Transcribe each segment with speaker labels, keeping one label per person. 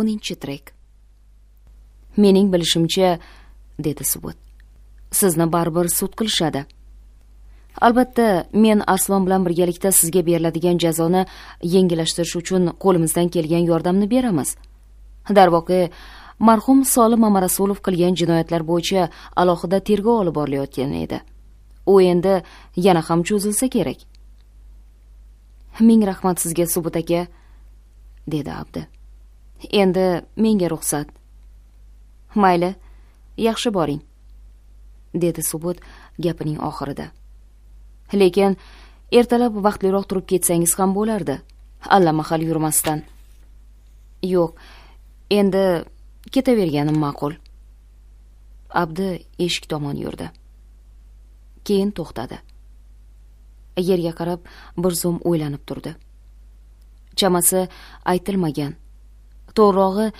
Speaker 1: o'ninchi trek mening bilishimcha dedi subut sizni baribir sud qilishadi albatta men arslon bilan birgalikda sizga beriladigan jazoni yengillashtirish uchun qo'limizdan kelgan yordamni beramiz darvoqe marhum solim mamarasulov qilgan jinoyatlar bo'yicha alohida tergov olib borilayotgan edi u endi yana ham cho'zilsa kerak ming rahmat sizga subut aka dedi abdi endi menga ruxsat mayli yaxshi boring dedi subut gapining oxirida lekin ertalab vaqtliroq turib ketsangiz ham bo'lardi allamahal yurmasdan yo'q endi ketaverganim ma'qul abdi eshik tomon yurdi keyin to'xtadi yerga qarab bir zum o'ylanib turdi chamasi aytilmagan to'g'rirog'i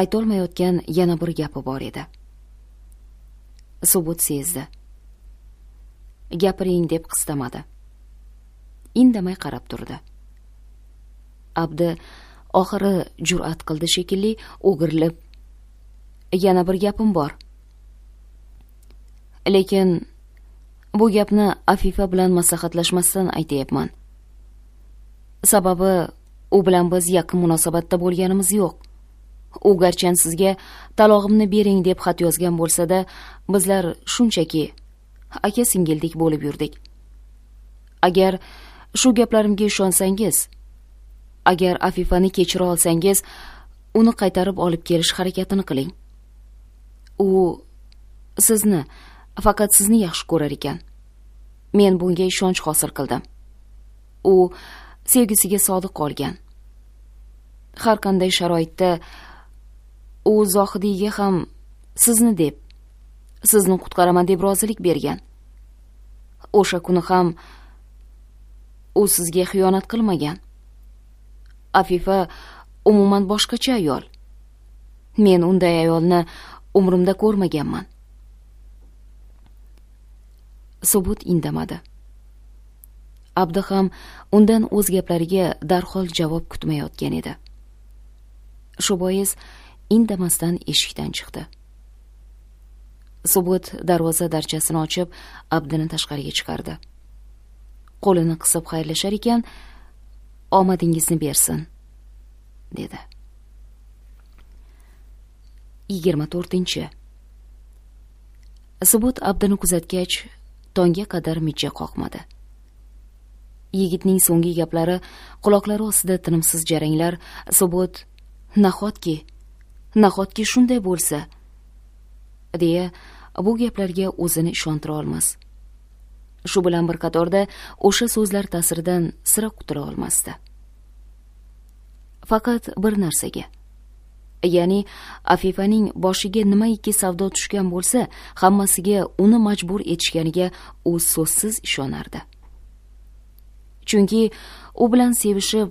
Speaker 1: aytolmayotgan yana bir gapi bor edi subut sezdi gapiring deb qistamadi indamay qarab turdi abdi oxiri jur'at qildi shekilli o'girilib yana bir gapim bor lekin bu gapni afifa bilan maslahatlashmasdan aytyapman sababi u bilan biz yaqin munosabatda bo'lganimiz yo'q u garchan sizga talog'imni bering deb xat yozgan bo'lsa-da, bizlar shunchaki aka singildek bo'lib yurdik agar shu gaplarimga ishonsangiz agar afifani kechira olsangiz uni qaytarib olib kelish harakatini qiling u sizni faqat sizni yaxshi ko'rar ekan men bunga ishonch hosil qildim u sevgisiga sodiq qolgan har qanday sharoitda u zohidiyga ham sizni deb sizni qutqaraman deb rozilik bergan o'sha kuni ham u sizga xiyonat qilmagan afifa umuman boshqacha ayol men unday ayolni umrimda ko'rmaganman subut indamadi abdi ham undan o'z gaplariga darhol javob kutmayotgan edi shu bois indamasdan eshikdan chiqdi subut darvoza darchasini ochib abdini tashqariga chiqardi qo'lini qisib xayrlashar ekan omadingizni bersin dedi yigirma to'rtinchi subut abdini kuzatgach tongga qadar mijja qoqmadi yigitning so'nggi gaplari quloqlari ostida tinimsiz jaranglar subut nahotki nahotki shunday bo'lsa deya bu gaplarga o'zini ishontira olmas shu bilan bir qatorda o'sha so'zlar ta'siridan sira qutula olmasdi faqat bir narsaga ya'ni afifaning boshiga nimaiki savdo tushgan bo'lsa hammasiga uni majbur etishganiga u so'zsiz ishonardi chunki u bilan sevishib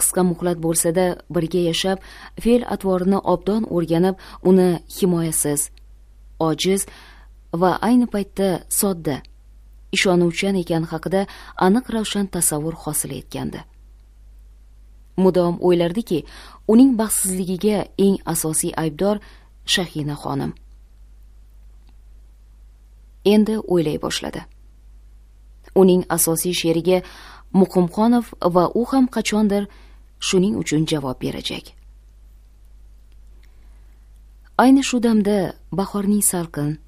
Speaker 1: qisqa muhlat bo'lsa-da birga yashab fe'l atvorini obdon o'rganib uni himoyasiz ojiz va ayni paytda sodda ishonuvchan ekan haqida aniq ravshan tasavvur hosil etgandi mudom o'ylardiki uning baxtsizligiga eng asosiy aybdor shahina xonim endi o'ylay boshladi uning asosiy sherigi muqimxonov va u ham qachondir shuning uchun javob berajak ayni shu damda bahorning salqin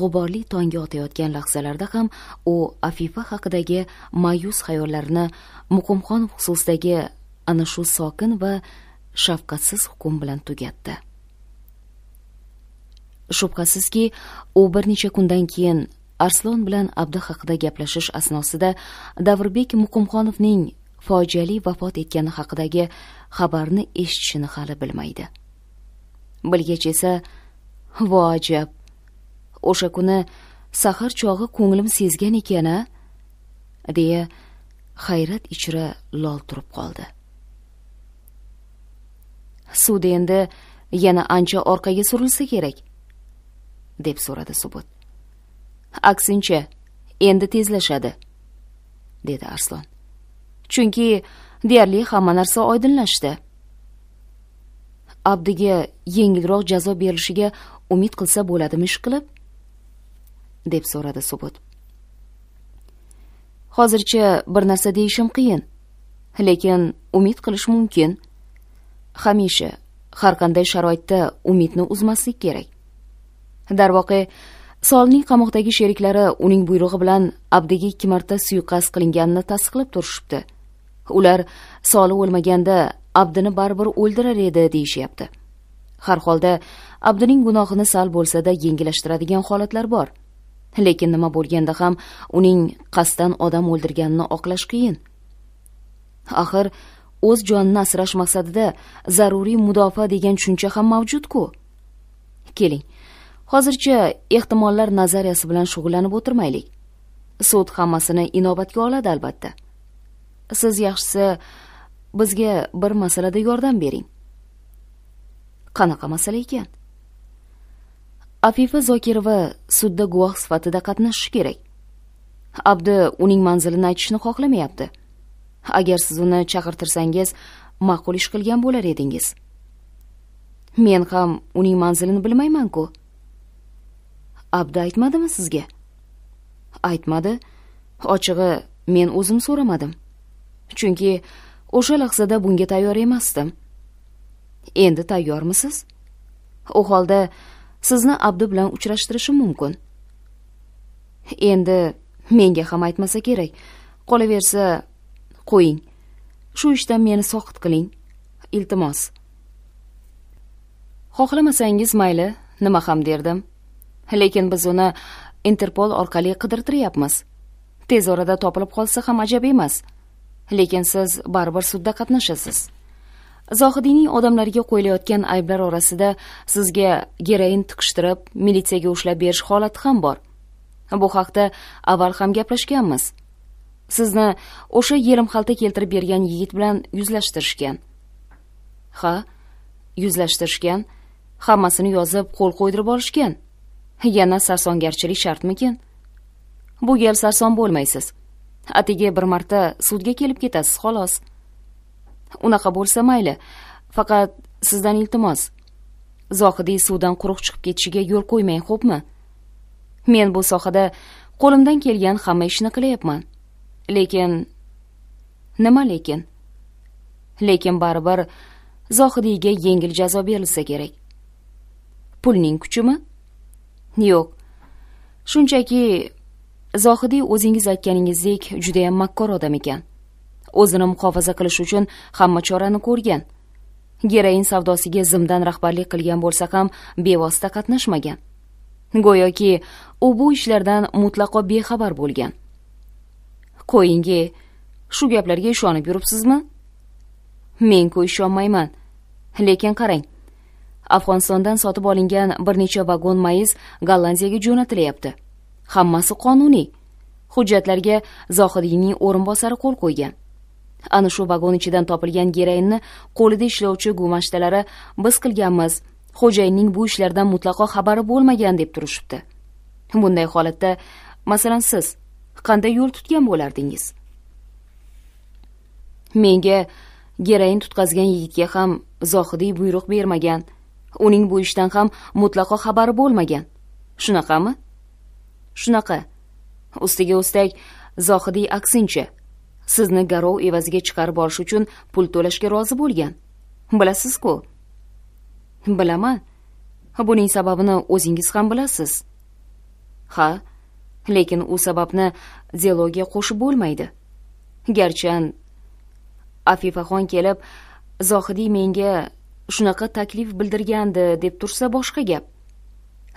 Speaker 1: g'uborli tongga otayotgan lahzalarda ham u afifa haqidagi ma'yus xayollarini muqimxon xususidagi ana shu sokin va shafqatsiz hukm bilan tugatdi shubhasizki u bir necha kundan keyin arslon bilan abdi haqida gaplashish asnosida davrbek muqimxonovning fojiali vafot etgani haqidagi xabarni eshitishini hali bilmaydi bilgach esa vo ajab o'sha kuni sahar chog'i ko'nglim sezgan ekan a deya hayrat ichra lol turib qoldi suvda endi yana ancha orqaga surilsa kerak deb so'radi subut aksincha endi tezlashadi dedi arslon chunki deyarli hamma narsa oydinlashdi abdiga yengilroq jazo berilishiga umid qilsa bo'ladimi ishqilib deb so'radi subut hozircha bir narsa deyishim qiyin lekin umid qilish mumkin hamisha har qanday sharoitda umidni uzmaslik kerak darvoqe solning qamoqdagi sheriklari uning buyrug'i bilan abdiga ikki marta suiqasd qilinganini tasdiqlab turishibdi ular soli o'lmaganda abdini baribir o'ldirar edi deyishyapti har holda abdining gunohini sal bo'lsada yengillashtiradigan holatlar bor lekin nima bo'lganda ham uning qasddan odam o'ldirganini oqlash qiyin axir o'z jonini asrash maqsadida zaruriy mudofaa degan tushuncha ham mavjudku keling hozircha ehtimollar nazariyasi bilan shug'ullanib o'tirmaylik sud hammasini inobatga oladi albatta siz yaxshisi bizga bir masalada yordam bering qanaqa masala ekan afifa zokirova sudda guvoh sifatida qatnashishi kerak abdi uning manzilini aytishni xohlamayapti agar siz uni chaqirtirsangiz ma'qul ish qilgan bo'lar edingiz men ham uning manzilini bilmayman-ku. abdi aytmadimi sizga aytmadi ochig'i men o'zim so'ramadim chunki o'sha lahzada bunga tayyor emasdim endi tayyormisiz u holda sizni abdu bilan uchrashtirishim mumkin endi menga ham aytmasa kerak qolaversa qo'ying shu ishdan meni soqit qiling iltimos xohlamasangiz mayli nima ham derdim lekin biz uni interpol orqali qidirtiryapmiz tez orada topilib qolsa ham ajab emas lekin siz baribir sudda qatnashasiz zohidiyning odamlariga qo'yilayotgan ayblar orasida sizga geroin tiqishtirib militsiyaga ushlab berish holati ham bor bu haqda avval ham gaplashganmiz sizni o'sha xalta keltirib bergan yigit bilan yuzlashtirishgan ha yuzlashtirishgan hammasini yozib qo'l qo'ydirib olishgan yana sarsongarchilik shartmikin bu gal sarson bo'lmaysiz atigi bir marta sudga kelib ketasiz xolos unaqa bo'lsa mayli faqat sizdan iltimos zohidiy suvdan quruq chiqib ketishiga yo'l qo'ymang xo'pmi men bu sohada qo'limdan kelgan hamma ishni qilyapman lekin nima lekin lekin baribir zohidiyga yengil jazo berilsa kerak pulning kuchimi yo'q shunchaki zohidiy o'zingiz aytganingizdek judayam makkor odam ekan o'zini muhofaza qilish uchun hamma chorani ko'rgan geroin savdosiga zimdan rahbarlik qilgan bo'lsa ham bevosita qatnashmagan go'yoki u bu ishlardan mutlaqo bexabar bo'lgan qo'yingi shu gaplarga ishonib yuribsizmi men-ku ishonmayman lekin qarang afg'onistondan sotib olingan bir necha vagon mayiz gollandiyaga jo'natilyapti hammasi qonuniy hujjatlarga zohidiyning o'rinbosari qo'l qo'ygan ana shu vagon ichidan topilgan gerayinni qo'lida ishlovchi gumashtalari biz qilganmiz xo'jayinning bu ishlardan mutlaqo xabari bo'lmagan deb turishibdi bunday holatda masalan siz qanday yo'l tutgan bo'lardingiz menga gerayin tutqazgan yigitga ham zohidiy buyruq bermagan uning bu ishdan ham mutlaqo xabari bo'lmagan shunaqami shunaqa ustiga ustak zohidiy aksincha sizni garov evaziga chiqarib borish uchun pul to'lashga rozi bo'lgan bilasiz ku bilaman buning sababini o'zingiz ham bilasiz ha lekin u sababni dialogga qo'shib bo'lmaydi garchan afifaxon kelib zohidiy menga shunaqa taklif bildirgandi deb tursa boshqa gap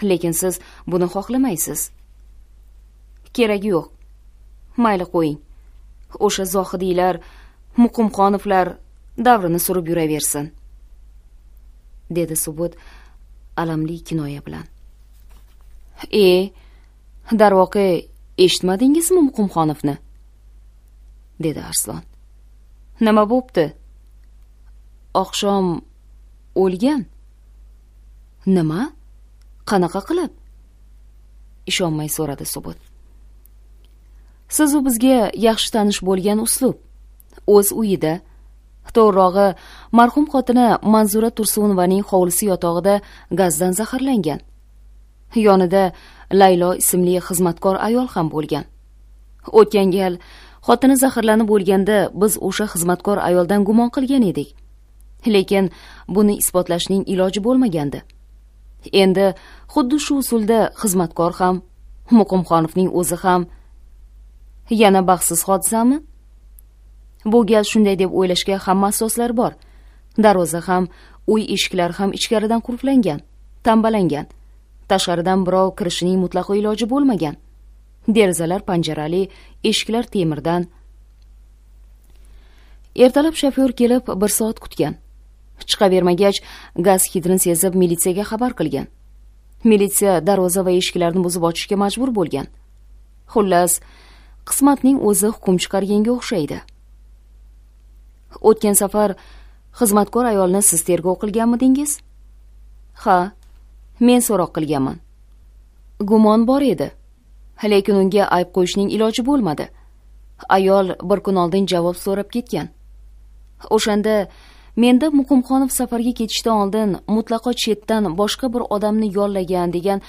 Speaker 1: lekin siz buni xohlamaysiz keragi yo'q mayli qo'ying o'sha zohidiylar muqimxonovlar davrini surib yuraversin dedi subut alamli kinoya bilan e darvoqe eshitmadingizmi muqimxonovni dedi arslon nima bo'pti oqshom o'lgan nima qanaqa qilib ishonmay so'radi subut siz u bizga yaxshi tanish bo'lgan uslub o'z uyida to'g'rirog'i marhum xotini manzura tursunovaning hovlisi yotog'ida gazdan zaharlangan yonida laylo ismli xizmatkor ayol ham bo'lgan o'tgan gal xotini zaharlanib o'lganda biz o'sha xizmatkor ayoldan gumon qilgan edik lekin buni isbotlashning iloji bo'lmagandi endi xuddi shu usulda xizmatkor ham muqimxonovning o'zi ham yana baxtsiz hodisami bu gal shunday deb o'ylashga hamma asoslar bor darvoza ham uy eshiklari ham ichkaridan qulflangan tambalangan tashqaridan birov kirishining mutlaqo iloji bo'lmagan derazalar panjarali eshiklar temirdan ertalab shofyor kelib bir soat kutgan chiqavermagach gaz hidini sezib militsiyaga xabar qilgan militsiya darvoza va eshiklarni buzib ochishga majbur bo'lgan xullas qismatning o'zi hukm chiqarganga o'xshaydi o'tgan safar xizmatkor ayolni siz tergov qilganmidingiz ha men so'roq qilganman gumon bor edi lekin unga ayb qo'yishning iloji bo'lmadi ayol bir kun oldin javob so'rab ketgan o'shanda menda muqimxonov safarga ketishdan oldin mutlaqo chetdan boshqa bir odamni yollagan degan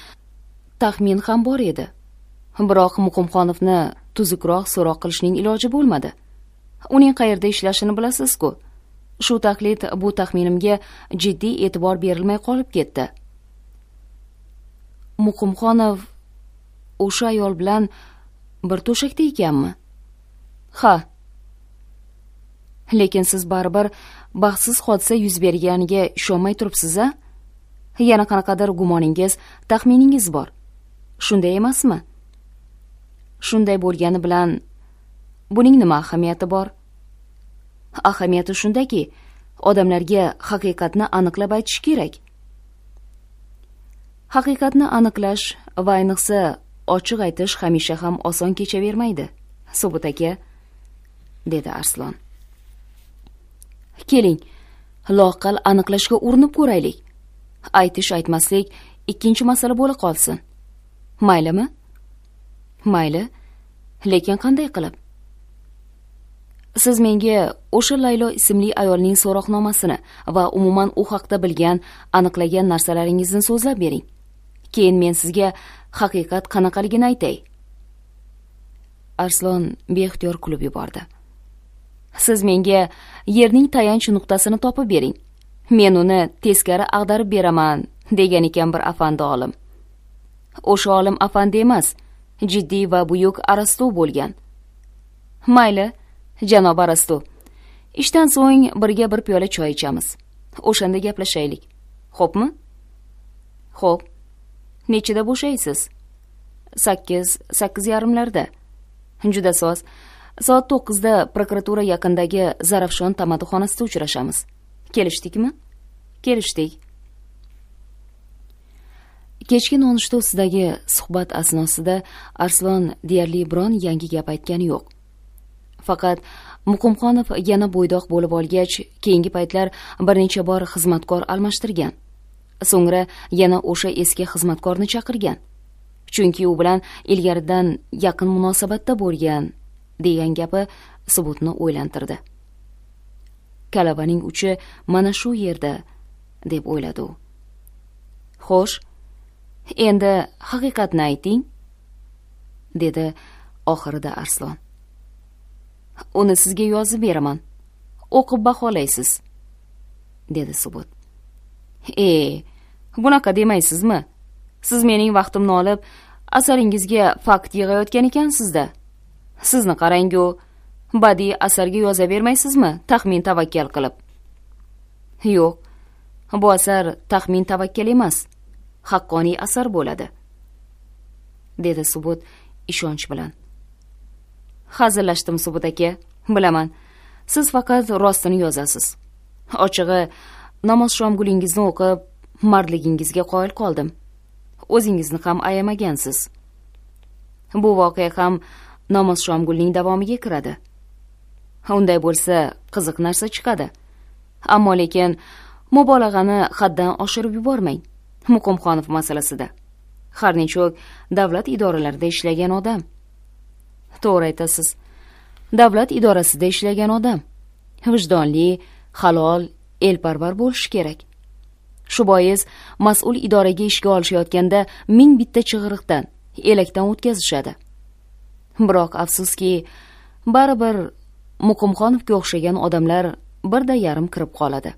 Speaker 1: taxmin ham bor edi biroq muqimxonovni tuzukroq so'roq qilishning iloji bo'lmadi uning qayerda ishlashini bilasiz ku shu taqlid bu taxminimga jiddiy e'tibor berilmay qolib ketdi muqimxonov o'sha ayol bilan bir to'shakda ekanmi ha lekin siz baribir baxtsiz hodisa yuz berganiga ishonmay turibsiz a yana qanaqadir gumoningiz taxminingiz bor shunday emasmi shunday bo'lgani bilan buning nima ahamiyati bor ahamiyati shundaki odamlarga haqiqatni aniqlab aytish kerak haqiqatni aniqlash va ayniqsa ochiq aytish hamisha ham oson kechavermaydi subut aka dedi arslon keling loaqal aniqlashga urinib ko'raylik aytish aytmaslik ikkinchi masala bo'la qolsin maylimi mayli lekin qanday qilib siz menga o'sha laylo ismli ayolning so'roqnomasini va umuman u haqda bilgan aniqlagan narsalaringizni so'zlab bering keyin men sizga haqiqat qanaqaligini aytay arslon beixtiyor kulib yubordi siz menga yerning tayanch nuqtasini topib bering men uni teskari ag'darib beraman degan ekan bir afandi olim o'sha olim afandi emas jiddiy va buyuk arastu bo'lgan mayli janob arastu ishdan so'ng birga bir piyola choy ichamiz o'shanda gaplashaylik xo'pmi xo'p nechida bo'shaysiz sakkiz sakkiz yarimlarda juda soz soat to'qqizda prokuratura yaqinidagi zarafshon tamaddixonasida uchrashamiz kelishdikmi kelishdik kechki nonushta ustidagi suhbat asnosida arslon deyarli biron yangi gap aytgani yo'q faqat muqimxonov yana bo'ydoq bo'lib olgach keyingi paytlar bir necha bor xizmatkor almashtirgan so'ngra yana o'sha eski xizmatkorni chaqirgan chunki u bilan ilgaridan yaqin munosabatda bo'lgan degan gapi subutni o'ylantirdi kalavaning uchi mana shu yerda deb o'yladi u xo'sh endi haqiqatni ayting dedi oxirida arslon uni sizga yozib beraman o'qib baholaysiz dedi subut e bunaqa demaysizmi siz mening vaqtimni olib asaringizga fakt yig'ayotgan ekansizda sizni qarangu badiiy asarga yozavermaysizmi taxmin tavakkal qilib yo'q bu asar taxmin tavakkal emas haqqoniy asar bo'ladi dedi subut ishonch bilan hazillashdim subut aka bilaman siz faqat rostini yozasiz ochig'i namozshom gulingizni o'qib mardligingizga qoyil qoldim o'zingizni ham ayamagansiz bu voqea ham namoz shomgulning davomiga kiradi unday bo'lsa qiziq narsa chiqadi ammo lekin mubolag'ani haddan oshirib yubormang muqimxonov masalasida nechuk davlat idoralarida ishlagan odam to'g'ri aytasiz davlat idorasida ishlagan odam vijdonli halol elparvar bo'lishi kerak shu bois mas'ul idoraga ishga olishayotganda ming bitta chig'iriqdan elakdan o'tkazishadi biroq afsuski baribir muqimxonovga o'xshagan odamlar birda yarim kirib qoladi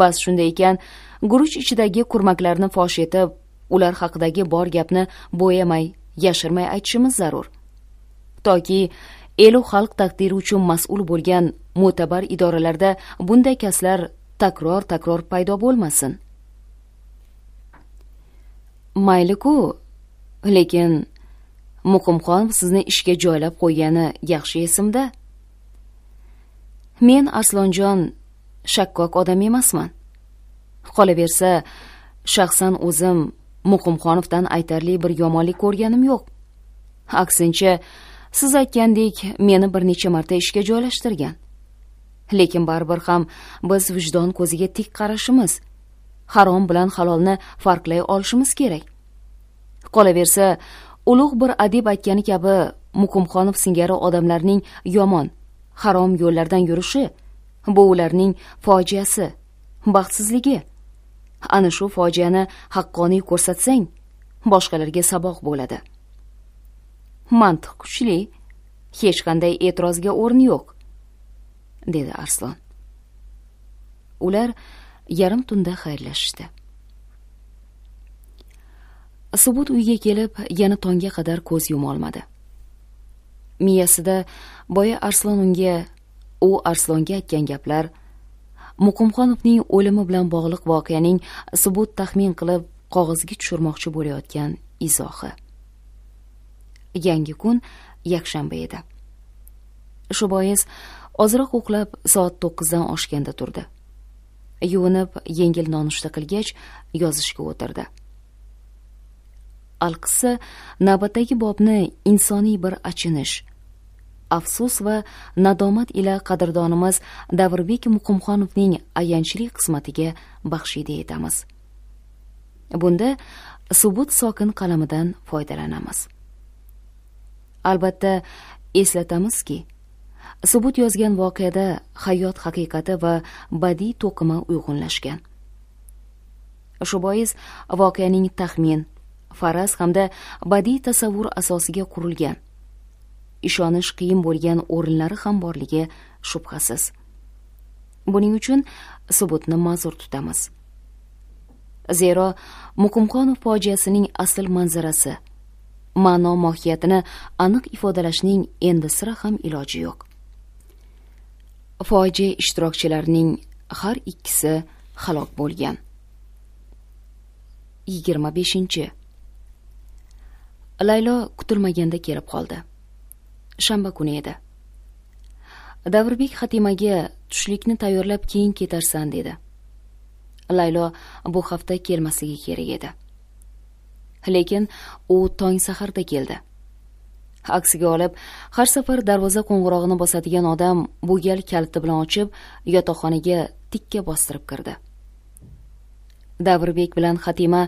Speaker 1: bas shunday ekan guruch ichidagi kurmaklarni fosh etib ular haqidagi bor gapni bo'yamay yashirmay aytishimiz zarur toki elu xalq taqdiri uchun mas'ul bo'lgan mo'tabar idoralarda bunday kaslar takror takror paydo bo'lmasin mayliku lekin muqimxon sizni ishga joylab qo'ygani yaxshi esimda men arslonjon shakkok odam emasman qolaversa shaxsan o'zim muqimxonovdan aytarli bir yomonlik ko'rganim yo'q aksincha siz aytgandek meni bir necha marta ishga joylashtirgan lekin baribir ham biz vijdon ko'ziga tik qarashimiz harom bilan halolni farqlay olishimiz kerak qolaversa ulug' bir adib aytgani kabi muqimxonov singari odamlarning yomon harom yo'llardan yurishi bu ularning fojiasi baxtsizligi ana shu fojiani haqqoniy ko'rsatsang boshqalarga saboq bo'ladi mantiq kuchli hech qanday e'tirozga o'rin yo'q dedi arslon ular yarim tunda xayrlashishdi subut uyga kelib yana tongga qadar ko'z yumolmadi miyasida boya arslon unga u arslonga aytgan gaplar muqimxonovning o'limi bilan bog'liq voqeaning subut taxmin qilib qog'ozga tushirmoqchi bo'layotgan izohi yangi kun yakshanba edi shu bois ozroq uxlab soat to'qqizdan oshganda turdi yuvinib yengil nonushta qilgach yozishga o'tirdi alqissa navbatdagi bobni insoniy bir achinish afsus va nadomat ila qadrdonimiz davrbek muqimxonovning ayanchli qismatiga baxshida etamiz bunda subut sokin qalamidan foydalanamiz albatta eslatamizki subut yozgan voqeada hayot haqiqati va badiiy to'qima uyg'unlashgan shu bois voqeaning taxmin faraz hamda badiiy tasavvur asosiga qurilgan ishonish qiyin bo'lgan o'rinlari ham borligi shubhasiz buning uchun subutni mazur tutamiz zero muqimxonov fojiasining asl manzarasi ma'no mohiyatini aniq ifodalashning endi sira ham iloji yo'q fojia ishtirokchilarining har ikkisi halok bo'lgan yigirma beshinchi laylo kutilmaganda kelib qoldi shanba kuni edi davrbek xatimaga tushlikni tayyorlab keyin ketarsan dedi laylo bu hafta kelmasligi kerak edi lekin u tong saharda keldi aksiga olib har safar darvoza qo'ng'irog'ini bosadigan odam bu gal kaliti bilan ochib yotoqxonaga tikka bostirib kirdi davrbek bilan xatima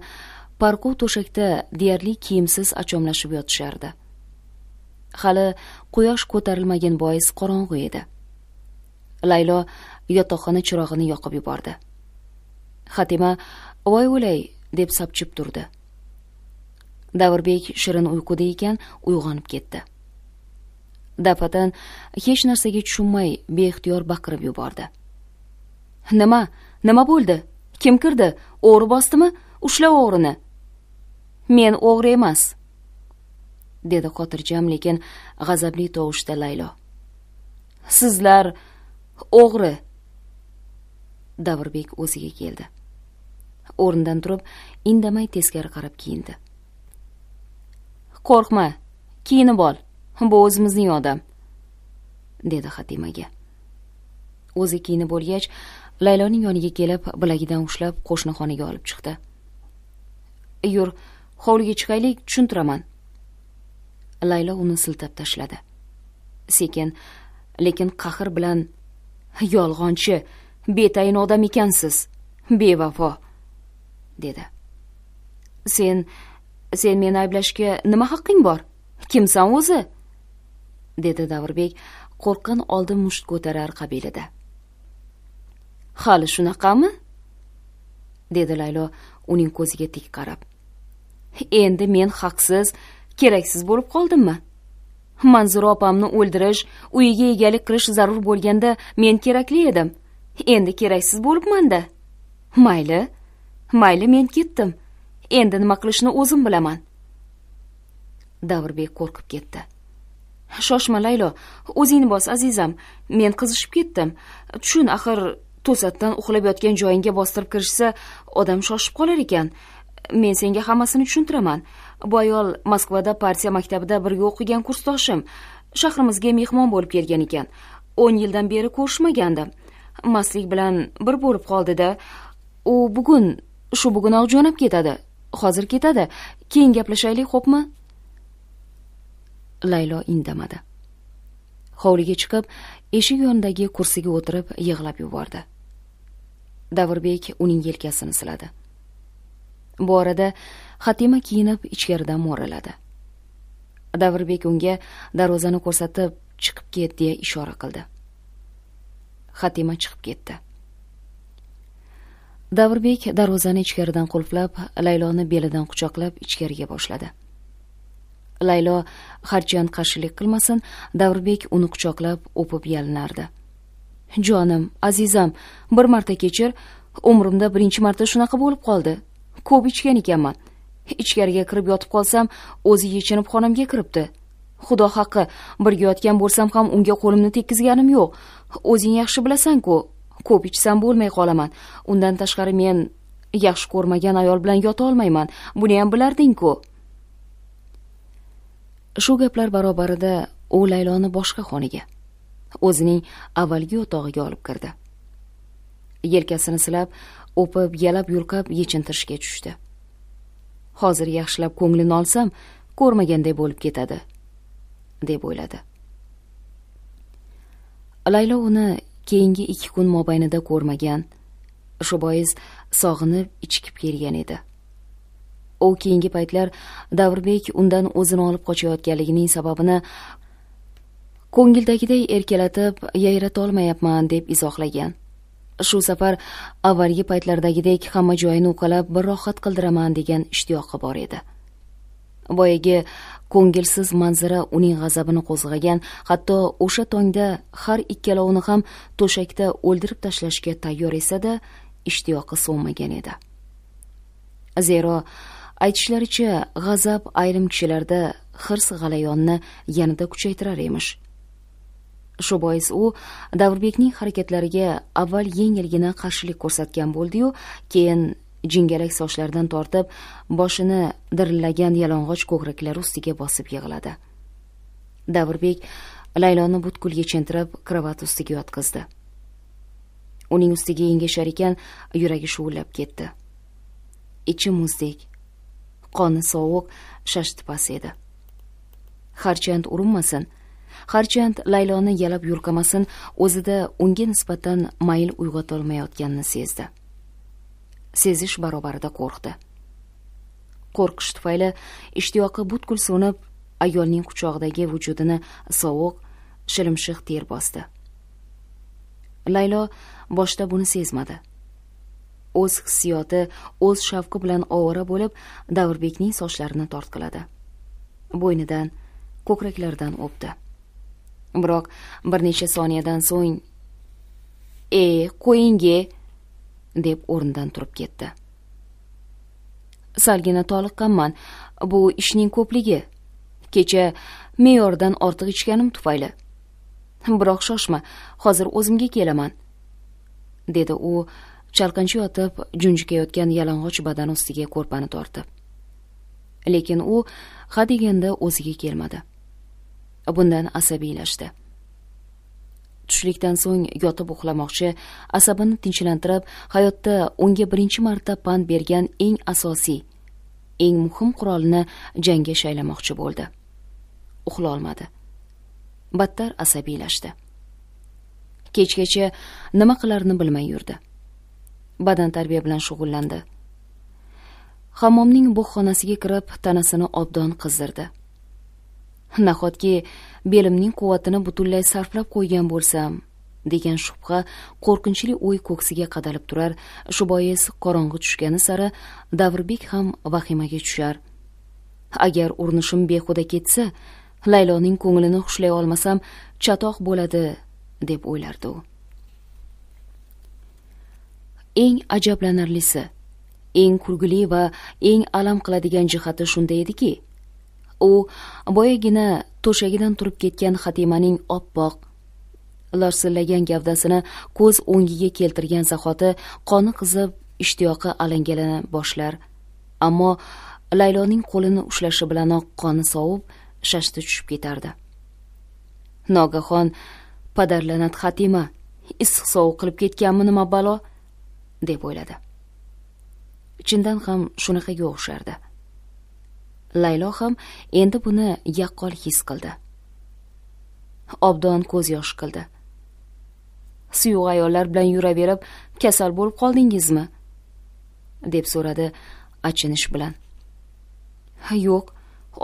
Speaker 1: parquv to'shakda deyarli kiyimsiz achomlashib yotishardi hali quyosh ko'tarilmagan bois qorong'u edi laylo yotoqxona chirog'ini yoqib yubordi xatima voy o'lay deb sapchib turdi davrbek shirin uyquda ekan uyg'onib ketdi dafatan hech narsaga tushunmay beixtiyor baqirib yubordi nima nima bo'ldi kim kirdi o'g'ri bosdimi ushla o'g'rini men o'g'ri emas dedi xotirjam lekin g'azabli tovushda laylo sizlar o'g'ri davrbek o'ziga keldi o'rnidan turib indamay teskari qarab kiyindi qo'rqma kiyinib ol bu o'zimizning odam dedi xatimaga o'zi kiyinib bo'lgach layloning yoniga kelib bilagidan ushlab qo'shni xonaga olib chiqdi yur hovliga chiqaylik tushuntiraman laylo uni siltab tashladi sekin lekin qahr bilan yolg'onchi betayin odam ekansiz bevafo dedi sen sen meni ayblashga nima haqqing bor kimsan o'zi dedi davrbek qo'rqqan oldi musht ko'tarar qabilida hali shunaqami dedi laylo uning ko'ziga tik qarab endi men haqsiz keraksiz bo'lib qoldimmi manzura opamni o'ldirish uyiga egalik qilish zarur bo'lganda men kerakli edim endi keraksiz bo'libmanda mayli mayli men ketdim endi nima qilishni o'zim bilaman davrbek qo'rqib ketdi shoshma laylo o'zingni bos azizam men qizishib ketdim tushun axir to'satdan uxlab yotgan joyingga bostirib kirishsa odam shoshib qolar ekan men senga hammasini tushuntiraman bu ayol moskvada partiya maktabida birga o'qigan kursdoshim shahrimizga mehmon bo'lib kelgan ekan o'n yildan beri ko'rishmagandim mastlik bilan bir bo'lib qoldida u bugun shu bugunoq jo'nab ketadi hozir ketadi keyin gaplashaylik xo'pmi laylo indamadi hovliga chiqib eshik yonidagi kursiga o'tirib yig'lab yubordi davrbek uning yelkasini siladi bu orada xatima kiyinib ichkaridan mo'raladi davrbek unga darvozani ko'rsatib chiqib ket deya ishora qildi xatima chiqib ketdi davrbek darvozani ichkaridan qulflab layloni belidan quchoqlab ichkariga boshladi laylo harchand qarshilik qilmasin davrbek uni quchoqlab o'pib yalinardi jonim azizam bir marta kechir umrimda birinchi marta shunaqa bo'lib qoldi ko'p ichgan ekanman ichkariga kirib yotib qolsam o'zi yechinib xonamga kiribdi xudo haqqi birga yotgan bo'lsam ham unga qo'limni tekkizganim yo'q o'zing yaxshi bilasan ku ko'p ichsam bo'lmay qolaman undan tashqari men yaxshi ko'rmagan ayol bilan yota olmayman buni ham bilarding ku shu gaplar barobarida u layloni boshqa xonaga o'zining avvalgi yotog'iga olib kirdi yelkasini silab o'pib yalab yulqab yechintirishga tushdi hozir yaxshilab ko'nglini olsam ko'rmaganday bo'lib ketadi deb o'yladi laylo uni keyingi ikki kun mobaynida ko'rmagan shu bois sog'inib ichkib kelgan edi u keyingi paytlar davrbek undan o'zini olib qochayotganligining sababini ko'ngildagiday erkalatib yayratolmayapman deb izohlagan shu safar avvalgi paytlardagidek hamma joyini uqalab bir rohat qildiraman degan ishtiyoqi bor edi boyagi ko'ngilsiz manzara uning g'azabini qo'zg'agan hatto o'sha tongda har ikkalovini ham to'shakda o'ldirib tashlashga tayyor esa da ishtiyoqi so'nmagan edi zero aytishlaricha g'azab ayrim kishilarda hirs g'alayonni yanada kuchaytirar emish shu bois u davrbekning harakatlariga avval yengilgina qarshilik ko'rsatgan bo'ldi yu keyin jingalak sochlaridan tortib boshini dirillagan yalang'och ko'kraklari ustiga bosib yig'ladi davrbek layloni butkul yechintirib krovat ustiga yotqizdi uning ustiga engashar ekan yuragi shuvillab ketdi ichi muzdek qoni sovuq shashtipas edi harchand urinmasin harchand layloni yalab yurqamasin o'zida unga nisbatan mayl uyg'otolmayotganini sezdi sezish barobarida qo'rqdi qo'rqish tufayli ishtiyoqi butkul so'nib ayolning quchog'idagi vujudini sovuq shilimshiq ter bosdi laylo boshda buni sezmadi o'z hissiyoti o'z shavqi bilan ovora bo'lib davrbekning sochlarini tortqiladi bo'ynidan ko'kraklaridan o'pdi biroq bir necha soniyadan so'ng e qo'ying deb o'rnidan turib ketdi salgina toliqqanman bu ishning ko'pligi kecha me'yordan ortiq ichganim tufayli biroq shoshma hozir o'zimga kelaman dedi u chalqancha yotib junjikayotgan yalang'och badani ustiga ko'rpani tortib lekin u hadeganda o'ziga kelmadi bundan asabiylashdi tushlikdan so'ng yotib uxlamoqchi asabini tinchlantirib hayotda unga birinchi marta pand bergan eng asosiy eng muhim qurolni jangga shaylamoqchi bo'ldi uxlolmadi battar asabiylashdi kechgacha nima qilarini bilmay yurdi badan tarbiya bilan shug'ullandi hammomning xonasiga kirib tanasini obdon qizdirdi nahotki belimning quvvatini butunlay sarflab qo'ygan bo'lsam degan shubha qo'rqinchli o'y ko'ksiga qadalib turar shu bois qorong'i tushgani sari davrbek ham vahimaga tushar agar urinishim behuda ketsa layloning ko'nglini xushlay olmasam chatoq bo'ladi deb o'ylardi u eng ajablanarlisi eng kulgili va eng alam qiladigan jihati shunda ediki u boyagina to'shagidan turib ketgan xatimaning oppoq larsillagan gavdasini ko'z o'ngiga keltirgan zahoti qoni qizib ishtiyoqi alangalana boshlar ammo layloning qo'lini ushlashi bilanoq qoni sovib shashti tushib ketardi nogahon padarlanat xatima issiq sovuq qilib ketganmi nima balo deb o'yladi chindan ham shunaqaga o'xshardi laylo ham endi buni yaqqol his qildi obdon ko'z yosh qildi suyuq ayollar bilan yuraverib kasal bo'lib qoldingizmi deb so'radi achinish bilan yo'q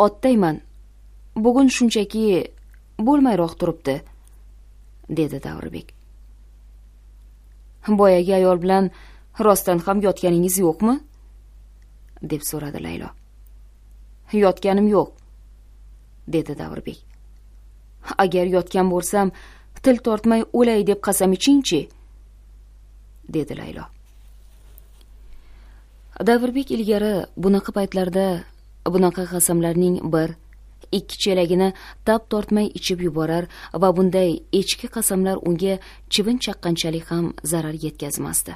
Speaker 1: otdayman bugun shunchaki bo'lmayroq turibdi dedi davrbek boyagi ayol bilan rostdan ham yotganingiz yo'qmi deb so'radi laylo yotganim yo'q dedi davrbek agar yotgan bo'lsam til tortmay o'lay deb qasam ichingchi dedi laylo davrbek ilgari bunaqa paytlarda bunaqa qasamlarning bir ikki chelagini tap tortmay ichib yuborar va bunday echki qasamlar unga chivin chaqqanchalik ham zarar yetkazmasdi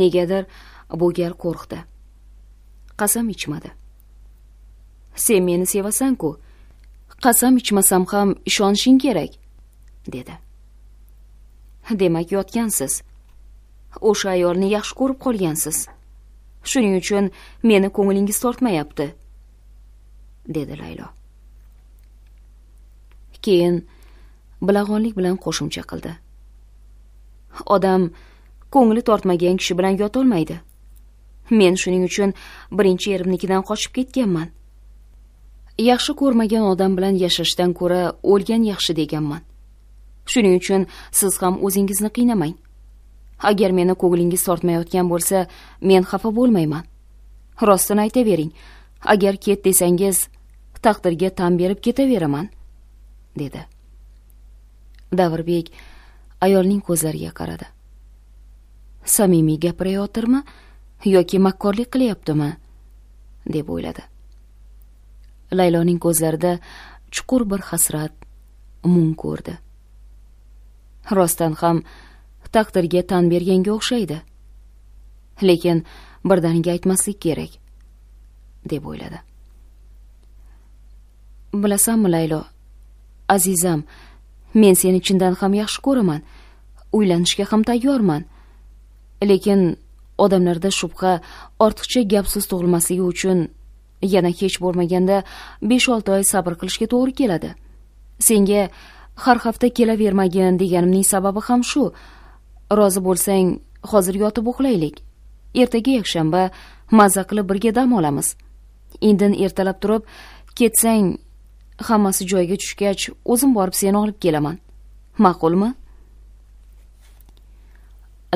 Speaker 1: negadir bu gal qo'rqdi qasam ichmadi sen meni sevasan ku qasam ichmasam ham ishonishing kerak dedi demak yotgansiz o'sha ayolni yaxshi ko'rib qolgansiz shuning uchun meni ko'nglingiz tortmayapti dedi laylo keyin bilag'onlik bilan qo'shimcha qildi odam ko'ngli tortmagan kishi bilan yotolmaydi men shuning uchun birinchi erimnikidan qochib ketganman yaxshi ko'rmagan odam bilan yashashdan ko'ra o'lgan yaxshi deganman shuning uchun siz ham o'zingizni qiynamang agar meni ko'nglingiz tortmayotgan bo'lsa men xafa bo'lmayman rostini aytavering agar ket desangiz taqdirga tan berib ketaveraman dedi davrbek ayolning ko'zlariga qaradi samimiy gapirayotirmi yoki makkorlik qilyaptimi deb o'yladi layloning ko'zlarida chuqur bir hasrat mung ko'rdi rostdan ham taqdirga tan berganga o'xshaydi lekin birdaniga aytmaslik kerak deb o'yladi bilasanmi laylo azizam men seni chindan ham yaxshi ko'raman uylanishga ham tayyorman lekin odamlarda shubha ortiqcha gapsiz tug'ilmasligi uchun yana hech bo'lmaganda besh olti oy sabr qilishga to'g'ri keladi senga har hafta kelavermagin deganimning sababi ham shu rozi bo'lsang hozir yotib uxlaylik ertaga yakshanba mazza qilib birga dam olamiz indin ertalab turib ketsang hammasi joyiga tushgach o'zim borib seni olib kelaman ma'qulmi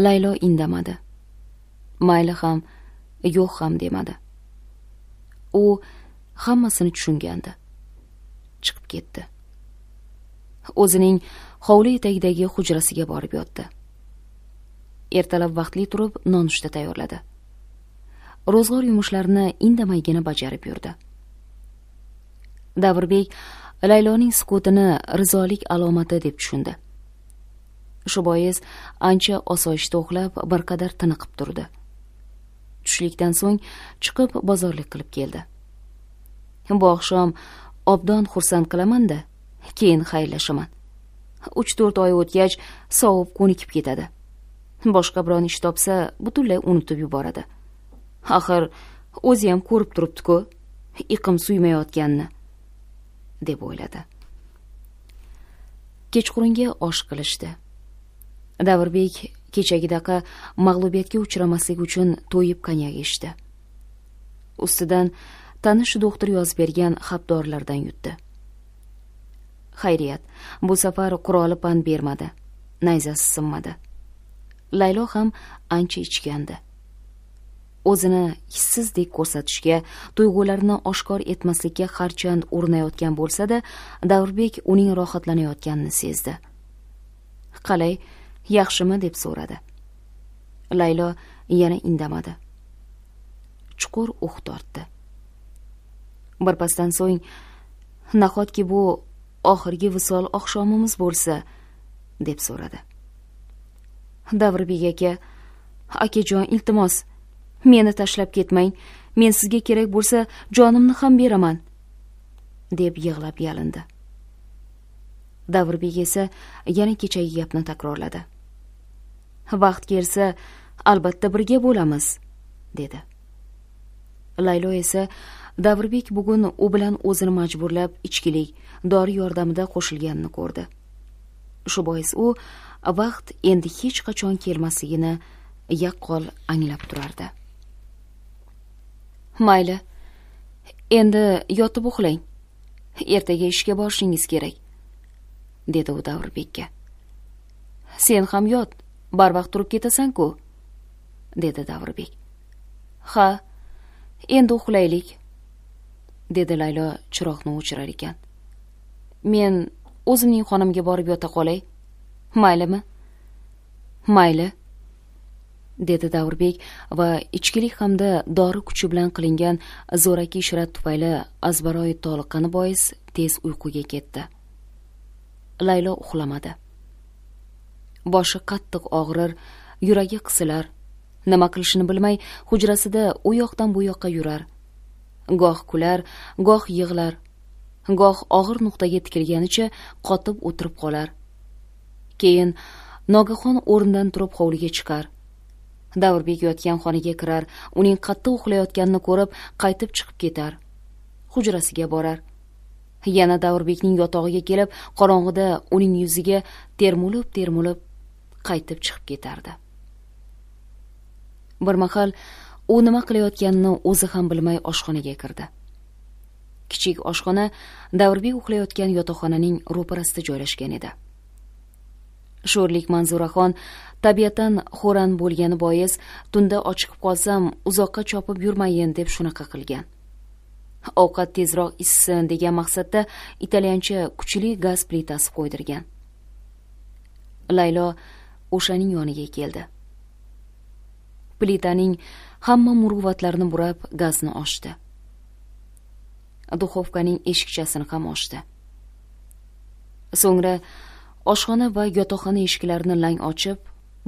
Speaker 1: laylo indamadi mayli ham yo'q ham demadi u hammasini tushungandi chiqib ketdi o'zining hovli etagidagi hujrasiga borib yotdi ertalab vaqtli turib nonushta tayyorladi ro'zg'or yumushlarini indamaygina bajarib yurdi davrbek layloning sukutini rizolik alomati deb tushundi shu bois ancha osoyishta uxlab bir qadar tiniqib turdi tushlikdan so'ng chiqib bozorlik qilib keldi bu oqshom obdon xursand qilaman da keyin xayrlashaman uch to'rt oy o'tgach sovib ko'nikib ketadi boshqa biron ish topsa butunlay unutib yuboradi axir o'zi ham ko'rib turibdi-ku iqim suymayotganini deb o'yladi kechqurunga osh qilishdi davrbek kechagidaqa mag'lubiyatga uchramaslik uchun to'yib konyak ichdi ustidan tanish do'xtir yozib bergan xapdorlardan yutdi xayriyat bu safar quroli pand bermadi nayzasi sinmadi laylo ham ancha ichgandi o'zini hissizdek ko'rsatishga tuyg'ularini oshkor etmaslikka harchand urinayotgan bo'lsa da davrbek uning rohatlanayotganini sezdi qalay yaxshimi deb so'radi laylo yana indamadi chuqur uh tortdi birpasdan so'ng nahotki bu oxirgi visol oqshomimiz bo'lsa deb so'radi davrbek aka akajon iltimos meni tashlab ketmang men sizga kerak bo'lsa jonimni ham beraman deb yig'lab yalindi davrbek esa yana kechagi gapni takrorladi vaqt kelsa albatta birga bo'lamiz dedi laylo esa davrbek bugun u bilan o'zini majburlab ichkilik dori yordamida qo'shilganini ko'rdi shu bois u vaqt endi hech qachon kelmasligini yaqqol anglab turardi mayli endi yotib uxlang ertaga ishga borishingiz kerak dedi u davrbekka sen ham yot barvaqt turib ketasan ku dedi davrbek ha endi uxlaylik dedi laylo chiroqni o'chirar ekan men o'zimning xonamga borib yota qolay maylimi mayli dedi davrbek va ichkilik hamda dori kuchi bilan qilingan zo'raki ishrat tufayli azbaroyi toliqqani bois tez uyquga ketdi laylo uxlamadi boshi qattiq og'rir yuragi qisilar nima qilishini bilmay hujrasida u yoqdan bu yoqqa yurar goh kular goh yig'lar goh og'ir nuqtaga tikilganicha qotib o'tirib qolar keyin nogahon o'rnidan turib hovliga chiqar davrbek yotgan xonaga kirar uning qattiq uxlayotganini ko'rib qaytib chiqib ketar hujrasiga borar yana davrbekning yotog'iga kelib qorong'ida uning yuziga termulib termulib qaytib chiqib ketardi bir mahal u nima qilayotganini o'zi ham bilmay oshxonaga kirdi kichik oshxona davrbek uxlayotgan yotoqxonaning ro'parasida joylashgan edi sho'rlik manzuraxon tabiatan xo'ran bo'lgani bois tunda ochiqib qolsam uzoqqa chopib yurmayin deb shunaqa qilgan ovqat tezroq issin degan maqsadda italyancha kuchli gaz plitasi qo'ydirgan laylo o'shaning yoniga keldi plitaning hamma muruvvatlarini burab gazni ochdi duxovkaning eshikchasini ham ochdi so'ngra oshxona va yotoqxona eshiklarini lang ochib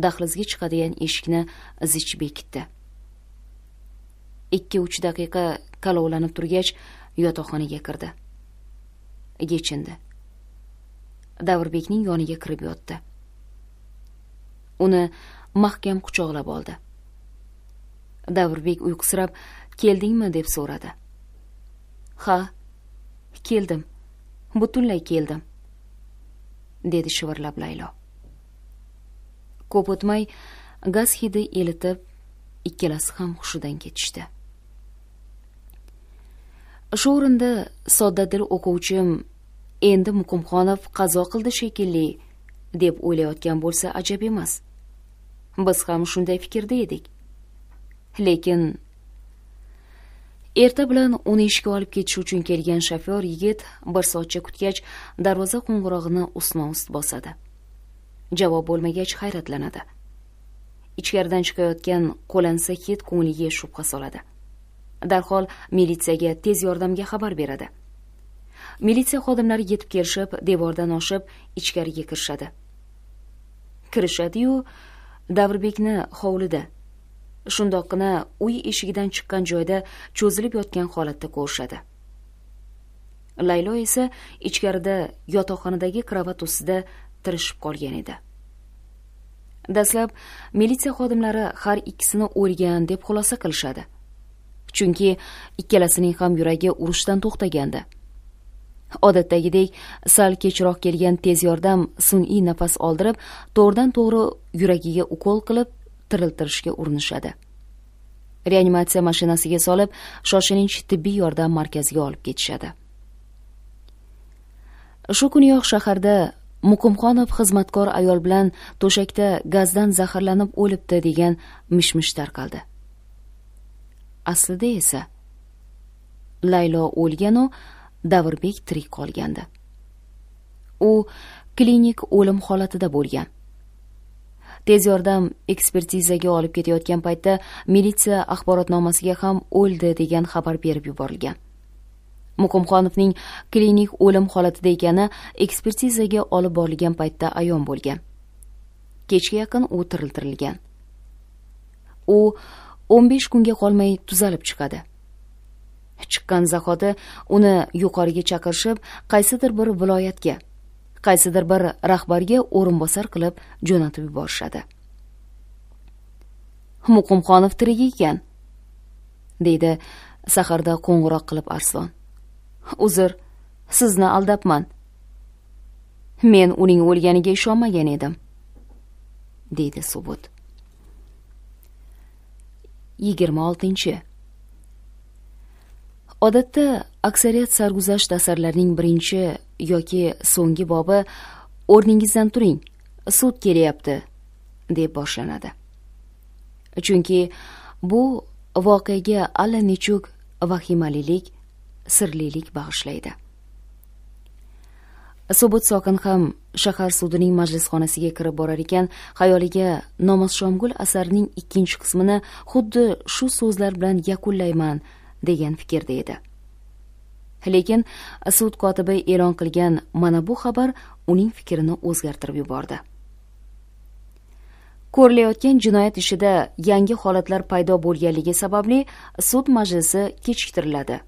Speaker 1: dahlizga chiqadigan eshikni zich bekitdi ikki uch daqiqa kalovlanib turgach yotoqxonaga kirdi yechindi davrbekning yoniga kirib yotdi uni mahkam quchoqlab oldi davrbek uyqusirab keldingmi deb so'radi ha keldim butunlay keldim dedi shivirlab laylo ko'p o'tmay gaz hidi elitib ikkalasi ham hushidan ketishdi shu o'rinda soddadil o'quvchim endi muqimxonov qazo qildi shekilli deb o'ylayotgan bo'lsa ajab emas biz ham shunday fikrda edik lekin erta bilan uni ishga olib ketish uchun kelgan shofyor yigit bir soatcha kutgach darvoza qo'ng'irog'ini ustma ust bosadi javob bo'lmagach hayratlanadi ichkaridan chiqayotgan qo'lansa hid ko'ngliga shubha soladi darhol militsiyaga tez yordamga xabar beradi militsiya xodimlari yetib kelishib devordan oshib ichkariga kirishadi kirishadiyu davrbekni hovlida shundoqqina uy eshigidan chiqqan joyda cho'zilib yotgan holatda ko'rishadi laylo esa ichkarida yotoqxonadagi kravat ustida tirishib qolgan edi dastlab militsiya xodimlari har ikkisini o'lgan deb xulosa qilishadi chunki ikkalasining ham yuragi urushdan to'xtagandi odatdagidek sal kechroq kelgan tez yordam sun'iy nafas oldirib to'g'ridan to'g'ri yuragiga ukol qilib tiriltirishga urinishadi reanimatsiya mashinasiga solib shoshilinch tibbiy yordam markaziga olib ketishadi shu kuniyoq shaharda muqimxonov xizmatkor ayol bilan to'shakda gazdan zaharlanib o'libdi degan mish mish tarqaldi aslida esa laylo o'lganu davrbek tirik qolgandi u klinik o'lim holatida bo'lgan tez yordam ekspertizaga olib ketayotgan paytda militsiya axborotnomasiga ham o'ldi degan xabar berib yuborilgan muqimxonovning klinik o'lim holatida ekani ekspertizaga olib borilgan paytda ayon bo'lgan kechga yaqin u tiriltirilgan u o'n besh kunga qolmay tuzalib chiqadi chiqqan zahoti uni yuqoriga chaqirishib qaysidir bir viloyatga qaysidir bir rahbarga o'rinbosar qilib jo'natib yuborishadi muqimxonov tirik ekan deydi saharda qo'ng'iroq qilib arslon uzr sizni aldabman men uning o'lganiga ishonmagan edim deydi subut yigirma oltinchi odatda aksariyat sarguzasht asarlarning birinchi yoki so'nggi bobi o'rningizdan turing sud kelyapti deb boshlanadi chunki bu voqeaga allanechuk vahimalilik sirlilik bag'ishlaydi sobot sokin ham shahar sudining majlisxonasiga kirib borar ekan xayoliga nomozshomgul asarining ikkinchi qismini xuddi shu so'zlar bilan yakunlayman degan fikrda edi lekin sud kotibi e'lon qilgan mana bu xabar uning fikrini o'zgartirib yubordi ko'rilayotgan jinoyat ishida yangi holatlar paydo bo'lganligi sababli sud majlisi kechiktiriladi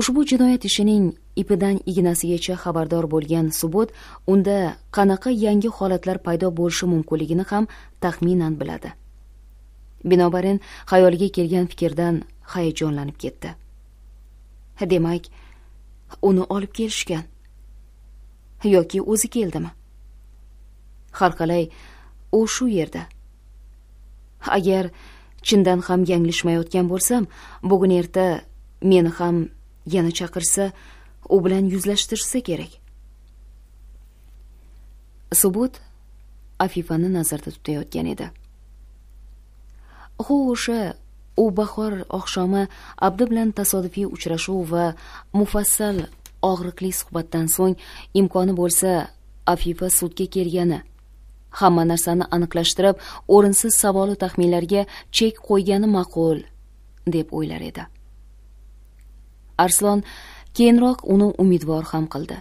Speaker 1: ushbu jinoyat ishining ipidan ignasigacha xabardor bo'lgan subut unda qanaqa yangi holatlar paydo bo'lishi mumkinligini ham taxminan biladi binobarin xayoliga kelgan fikrdan hayajonlanib ketdi demak uni olib kelishgan yoki o'zi keldimi har qalay u shu yerda agar chindan ham yanglishmayotgan bo'lsam bugun erta meni ham yana chaqirsa u bilan yuzlashtirsa kerak subut afifani nazarda tutayotgan edi huv o'sha u bahor oqshomi abdu bilan tasodifiy uchrashuv va mufassal og'riqli suhbatdan so'ng imkoni bo'lsa afifa sudga kelgani hamma narsani aniqlashtirib o'rinsiz savolu taxminlarga chek qo'ygani ma'qul deb o'ylar edi arslon keyinroq uni umidvor ham qildi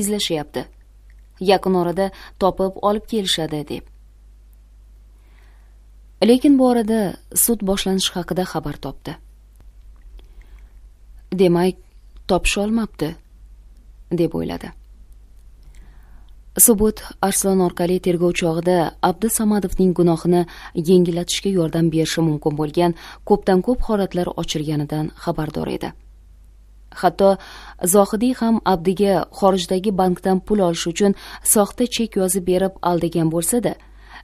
Speaker 1: izlashyapti yaqin orada topib olib kelishadi deb lekin bu orada sud boshlanishi haqida xabar topdi demak olmabdi deb o'yladi subut arslon orqali tergov chog'ida abdu samadovning gunohini yengillatishga yordam berishi mumkin bo'lgan ko'pdan ko'p holatlar ochilganidan xabardor edi hatto zohidiy ham abdiga xorijdagi bankdan pul olish uchun soxta chek yozib berib aldagan bo'lsa da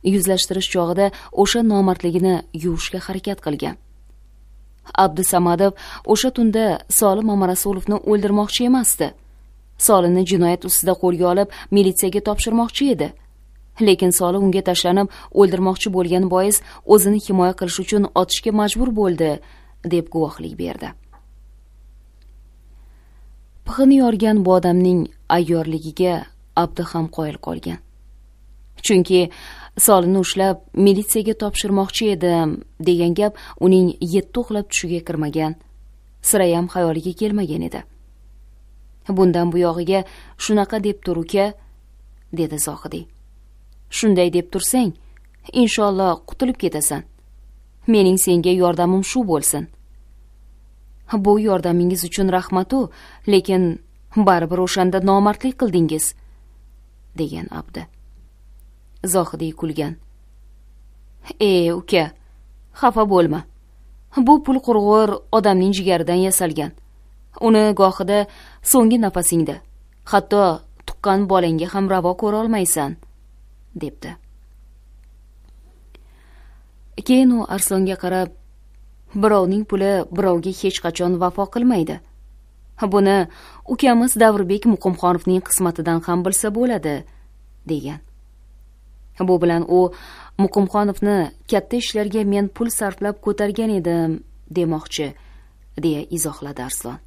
Speaker 1: yuzlashtirish chog'ida o'sha nomardligini yuvishga harakat qilgan abdusamadov o'sha tunda solim mamarasulovni o'ldirmoqchi emasdi solimni jinoyat ustida qo'lga olib militsiyaga topshirmoqchi edi lekin soli unga tashlanib o'ldirmoqchi bo'lgani bois o'zini himoya qilish uchun otishga majbur bo'ldi deb guvohlik berdi pixini yorgan bu odamning ayyorligiga abdi ham qoyil qolgan chunki solini ushlab militsiyaga topshirmoqchi edim degan gap uning yetti uxlab tushiga kirmagan sirayam xayoliga kelmagan edi bundan buyog'iga shunaqa deb tur uka dedi zohidiy shunday deb tursang inshaalloh qutulib ketasan mening senga yordamim shu bo'lsin bu yordamingiz uchun rahmatu lekin baribir o'shanda nomardlik qildingiz degan abdi zohidiy kulgan e uka xafa bo'lma bu pul qurg'ur odamning jigaridan yasalgan uni gohida so'nggi nafasingda hatto tuqqan bolangga ham ravo ko'rolmaysan debdi keyin u arslonga qarab birovning puli birovga hech qachon vafo qilmaydi buni ukamiz davrbek muqimxonovning qismatidan ham bilsa bo'ladi degan bu bilan u muqimxonovni katta ishlarga men pul sarflab ko'targan edim demoqchi deya izohladi arslon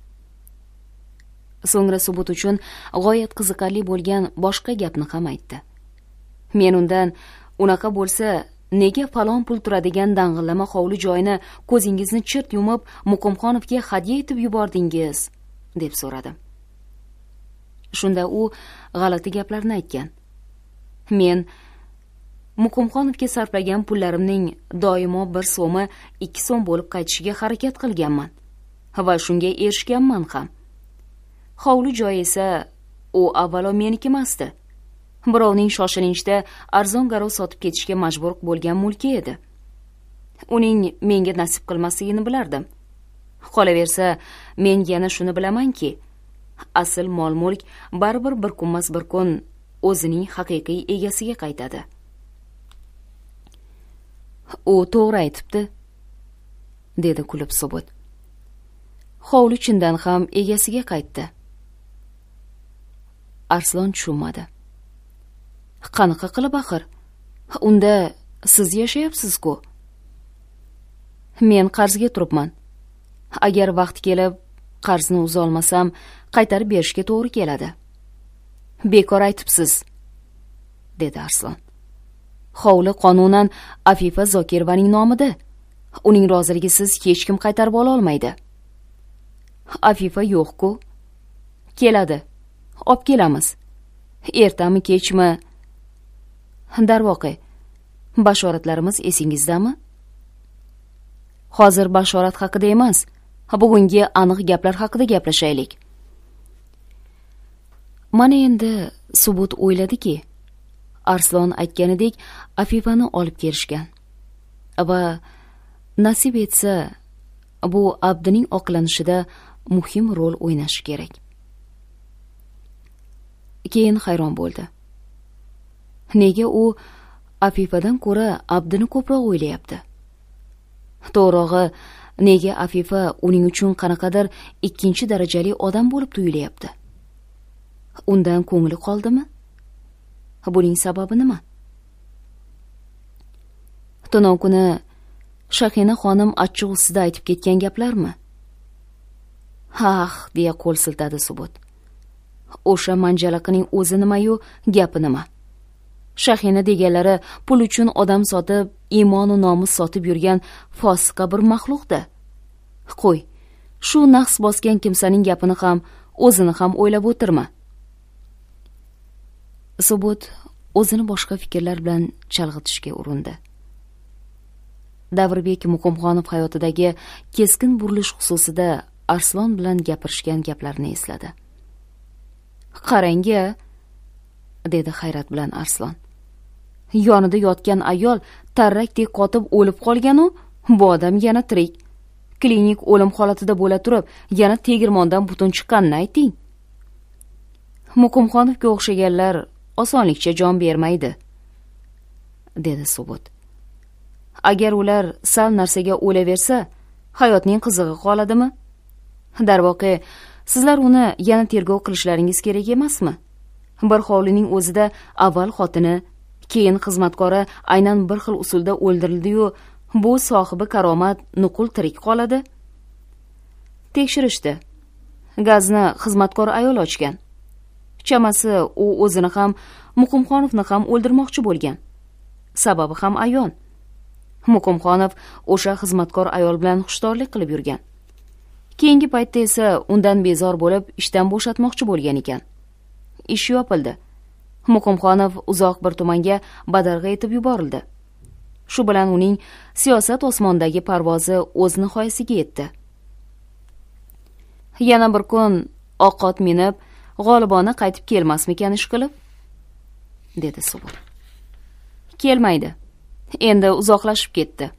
Speaker 1: so'ngra subut uchun g'oyat qiziqarli bo'lgan boshqa gapni ham aytdi men undan unaqa bo'lsa nega falon pul turadigan dang'illama hovli joyni ko'zingizni chirt yumib muqimxonovga hadya etib yubordingiz deb so'radim shunda u g'alati gaplarni aytgan men muqimxonovga sarflagan pullarimning doimo bir so'mi ikki so'm bo'lib qaytishiga harakat qilganman va shunga erishganman ham hovli joyi esa u avvalo meniki emasdi birovning shoshilinchda arzon garov sotib ketishga majbur bo'lgan mulki edi uning menga nasib qilmasligini bilardim qolaversa men yana shuni bilamanki asl mol mulk baribir bir kunmas bir kun o'zining haqiqiy egasiga qaytadi u to'g'ri aytibdi dedi kulib subut hovli chindan ham egasiga qaytdi arslon tushunmadi qanaqa qilib axir unda siz yashayapsiz ku men qarzga turibman agar vaqti kelib qarzni uzolmasam qaytarib berishga to'g'ri keladi bekor aytibsiz dedi arslon hovli qonunan afifa zokirovaning nomida uning roziligisiz hech kim qaytarib ola olmaydi afifa yo'q ku keladi olib kelamiz ertami kechmi darvoqe bashoratlarimiz esingizdami hozir bashorat haqida emas bugungi aniq gaplar haqida gaplashaylik mana endi subut o'yladiki arslon aytganidek afifani olib kelishgan va nasib etsa bu abdining oqlanishida muhim rol o'ynashi kerak keyin hayron bo'ldi nega u afifadan ko'ra abdini ko'proq o'ylayapti to'g'rog'i nega afifa uning uchun qanaqadir ikkinchi darajali odam bo'lib tuyulyapti undan ko'ngli qoldimi Buning sababi nima? Tunov kuni Shahina xonim achchiq ustida aytib ketgan gaplarmi? hah deya qo'l siltadi Subut. O'sha manjalaqining o'zi nima-yu, gapi nima? Shahina deganlari pul uchun odam sotib, iymon va nomus sotib yurgan fosiqa bir maxluqda. Qo'y, shu nahs bosgan kimsaning gapini ham, o'zini ham o'ylab o'tirma. subut o'zini boshqa fikrlar bilan chalg'itishga urindi davrbek muqimxonov hayotidagi keskin burilish xususida arslon bilan gapirishgan gaplarini esladi qarang a dedi hayrat bilan arslon yonida yotgan ayol tarrakdek qotib o'lib qolganu bu odam yana tirik klinik o'lim holatida bo'la turib yana tegirmondan butun chiqqanini ayting muqimxonovga o'xshaganlar osonlikcha jon bermaydi dedi subut agar ular sal narsaga o'laversa hayotning qizig'i qoladimi darvoqe sizlar uni yana tergov qilishlaringiz kerak emasmi bir hovlining o'zida avval xotini keyin xizmatkori aynan bir xil usulda o'ldirildiyu bu sohibi karomat nuqul tirik qoladi tekshirishdi gazni xizmatkor ayol ochgan chamasi u o'zini ham muqimxonovni ham o'ldirmoqchi bo'lgan sababi ham ayon muqimxonov o'sha xizmatkor ayol bilan xushtorlik qilib yurgan keyingi paytda esa undan bezor bo'lib ishdan bo'shatmoqchi bo'lgan ekan ish yopildi muqimxonov uzoq bir tumanga badarg'a etib yuborildi shu bilan uning siyosat osmonidagi parvozi o'z nihoyasiga yetdi yana bir kun ovqat minib g'olibona qaytib kelmasmikan ishqilib dedi subur kelmaydi endi uzoqlashib ketdi